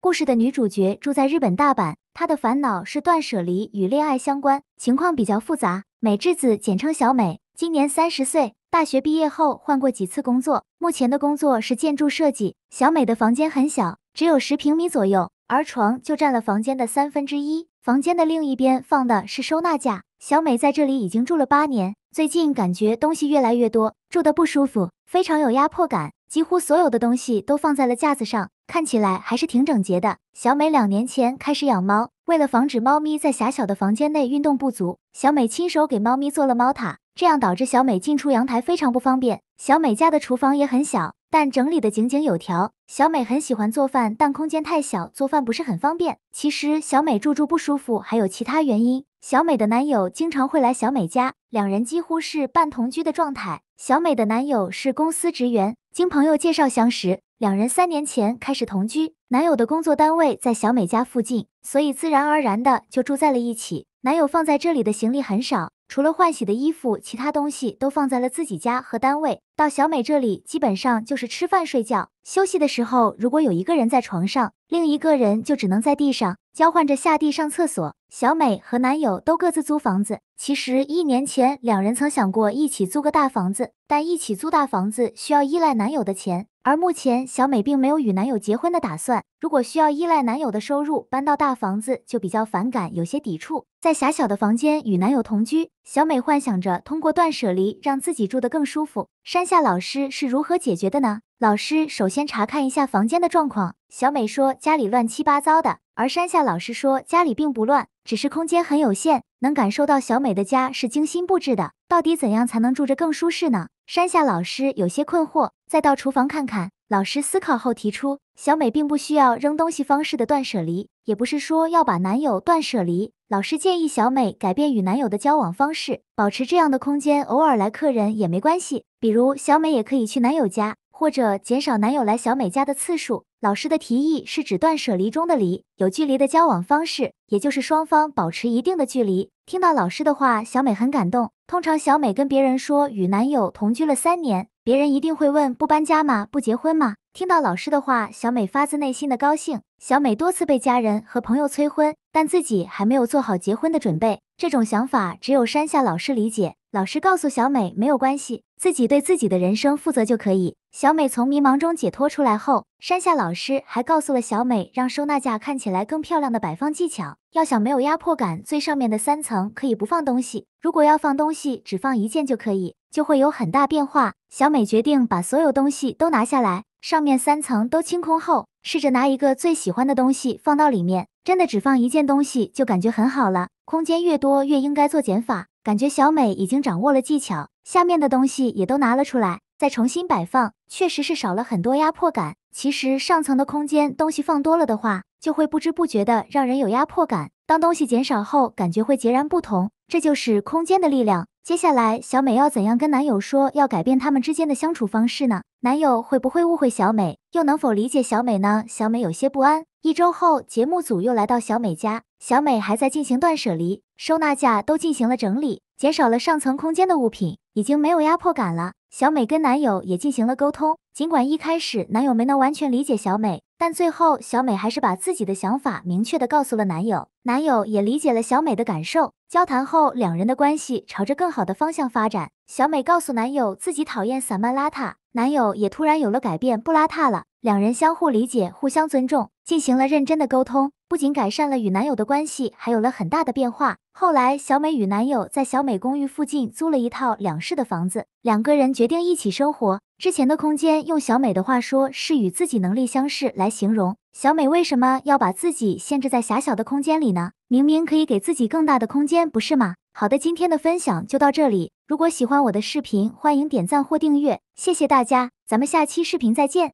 故事的女主角住在日本大阪，她的烦恼是断舍离与恋爱相关，情况比较复杂。美智子，简称小美，今年三十岁，大学毕业后换过几次工作，目前的工作是建筑设计。小美的房间很小，只有十平米左右，而床就占了房间的三分之一。房间的另一边放的是收纳架，小美在这里已经住了八年，最近感觉东西越来越多，住的不舒服，非常有压迫感。几乎所有的东西都放在了架子上，看起来还是挺整洁的。小美两年前开始养猫。为了防止猫咪在狭小的房间内运动不足，小美亲手给猫咪做了猫塔，这样导致小美进出阳台非常不方便。小美家的厨房也很小，但整理的井井有条。小美很喜欢做饭，但空间太小，做饭不是很方便。其实小美住住不舒服还有其他原因。小美的男友经常会来小美家，两人几乎是半同居的状态。小美的男友是公司职员，经朋友介绍相识。两人三年前开始同居，男友的工作单位在小美家附近，所以自然而然的就住在了一起。男友放在这里的行李很少，除了换洗的衣服，其他东西都放在了自己家和单位。到小美这里，基本上就是吃饭、睡觉、休息的时候，如果有一个人在床上，另一个人就只能在地上交换着下地上厕所。小美和男友都各自租房子。其实一年前，两人曾想过一起租个大房子，但一起租大房子需要依赖男友的钱。而目前，小美并没有与男友结婚的打算。如果需要依赖男友的收入搬到大房子，就比较反感，有些抵触。在狭小的房间与男友同居，小美幻想着通过断舍离让自己住得更舒服。山下老师是如何解决的呢？老师首先查看一下房间的状况。小美说家里乱七八糟的，而山下老师说家里并不乱，只是空间很有限。能感受到小美的家是精心布置的。到底怎样才能住着更舒适呢？山下老师有些困惑。再到厨房看看。老师思考后提出，小美并不需要扔东西方式的断舍离，也不是说要把男友断舍离。老师建议小美改变与男友的交往方式，保持这样的空间，偶尔来客人也没关系。比如，小美也可以去男友家，或者减少男友来小美家的次数。老师的提议是指断舍离中的离，有距离的交往方式，也就是双方保持一定的距离。听到老师的话，小美很感动。通常，小美跟别人说与男友同居了三年。别人一定会问：不搬家吗？不结婚吗？听到老师的话，小美发自内心的高兴。小美多次被家人和朋友催婚，但自己还没有做好结婚的准备。这种想法只有山下老师理解。老师告诉小美没有关系，自己对自己的人生负责就可以。小美从迷茫中解脱出来后，山下老师还告诉了小美让收纳架看起来更漂亮的摆放技巧。要想没有压迫感，最上面的三层可以不放东西。如果要放东西，只放一件就可以。就会有很大变化。小美决定把所有东西都拿下来，上面三层都清空后，试着拿一个最喜欢的东西放到里面。真的只放一件东西就感觉很好了。空间越多越应该做减法，感觉小美已经掌握了技巧。下面的东西也都拿了出来，再重新摆放，确实是少了很多压迫感。其实上层的空间东西放多了的话，就会不知不觉的让人有压迫感。当东西减少后，感觉会截然不同。这就是空间的力量。接下来，小美要怎样跟男友说要改变他们之间的相处方式呢？男友会不会误会小美，又能否理解小美呢？小美有些不安。一周后，节目组又来到小美家，小美还在进行断舍离，收纳架都进行了整理，减少了上层空间的物品，已经没有压迫感了。小美跟男友也进行了沟通。尽管一开始男友没能完全理解小美，但最后小美还是把自己的想法明确地告诉了男友，男友也理解了小美的感受。交谈后，两人的关系朝着更好的方向发展。小美告诉男友自己讨厌散漫邋遢，男友也突然有了改变，不邋遢了。两人相互理解，互相尊重，进行了认真的沟通，不仅改善了与男友的关系，还有了很大的变化。后来，小美与男友在小美公寓附近租了一套两室的房子，两个人决定一起生活。之前的空间，用小美的话说是与自己能力相适来形容。小美为什么要把自己限制在狭小的空间里呢？明明可以给自己更大的空间，不是吗？好的，今天的分享就到这里。如果喜欢我的视频，欢迎点赞或订阅，谢谢大家，咱们下期视频再见。